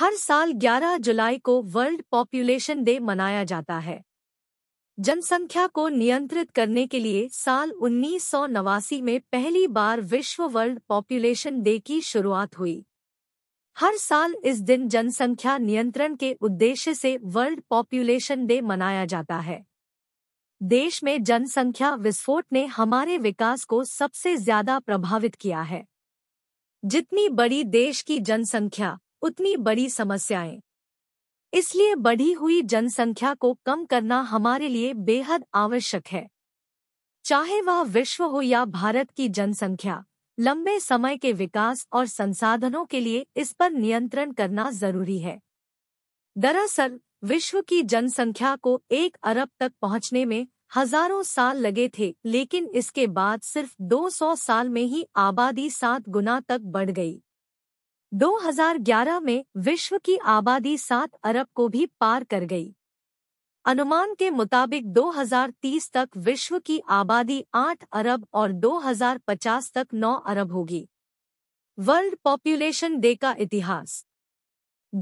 हर साल 11 जुलाई को world population day मनाया जाता है जनसंख्या को नियंत्रित करने के लिए साल उन्नीस में पहली बार विश्व वर्ल्ड पॉपुलेशन डे की शुरुआत हुई हर साल इस दिन जनसंख्या नियंत्रण के उद्देश्य से वर्ल्ड पॉपुलेशन डे मनाया जाता है देश में जनसंख्या विस्फोट ने हमारे विकास को सबसे ज्यादा प्रभावित किया है जितनी बड़ी देश की जनसंख्या उतनी बड़ी समस्याएं इसलिए बढ़ी हुई जनसंख्या को कम करना हमारे लिए बेहद आवश्यक है चाहे वह विश्व हो या भारत की जनसंख्या लंबे समय के विकास और संसाधनों के लिए इस पर नियंत्रण करना जरूरी है दरअसल विश्व की जनसंख्या को एक अरब तक पहुंचने में हजारों साल लगे थे लेकिन इसके बाद सिर्फ 200 साल में ही आबादी सात गुना तक बढ़ गई 2011 में विश्व की आबादी 7 अरब को भी पार कर गई अनुमान के मुताबिक 2030 तक विश्व की आबादी 8 अरब और 2050 तक 9 अरब होगी वर्ल्ड पॉपुलेशन डे का इतिहास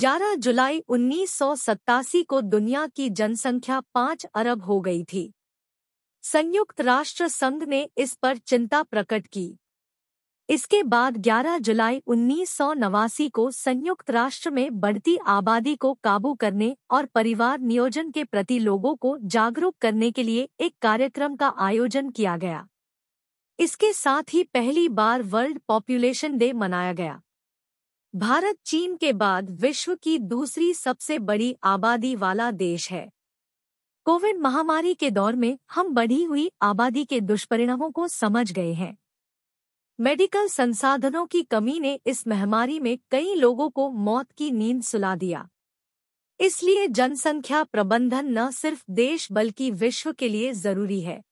11 जुलाई उन्नीस को दुनिया की जनसंख्या 5 अरब हो गई थी संयुक्त राष्ट्र संघ ने इस पर चिंता प्रकट की इसके बाद 11 जुलाई उन्नीस को संयुक्त राष्ट्र में बढ़ती आबादी को काबू करने और परिवार नियोजन के प्रति लोगों को जागरूक करने के लिए एक कार्यक्रम का आयोजन किया गया इसके साथ ही पहली बार वर्ल्ड पॉपुलेशन डे मनाया गया भारत चीन के बाद विश्व की दूसरी सबसे बड़ी आबादी वाला देश है कोविड महामारी के दौर में हम बढ़ी हुई आबादी के दुष्परिणामों को समझ गए हैं मेडिकल संसाधनों की कमी ने इस महामारी में कई लोगों को मौत की नींद सुला दिया इसलिए जनसंख्या प्रबंधन न सिर्फ देश बल्कि विश्व के लिए जरूरी है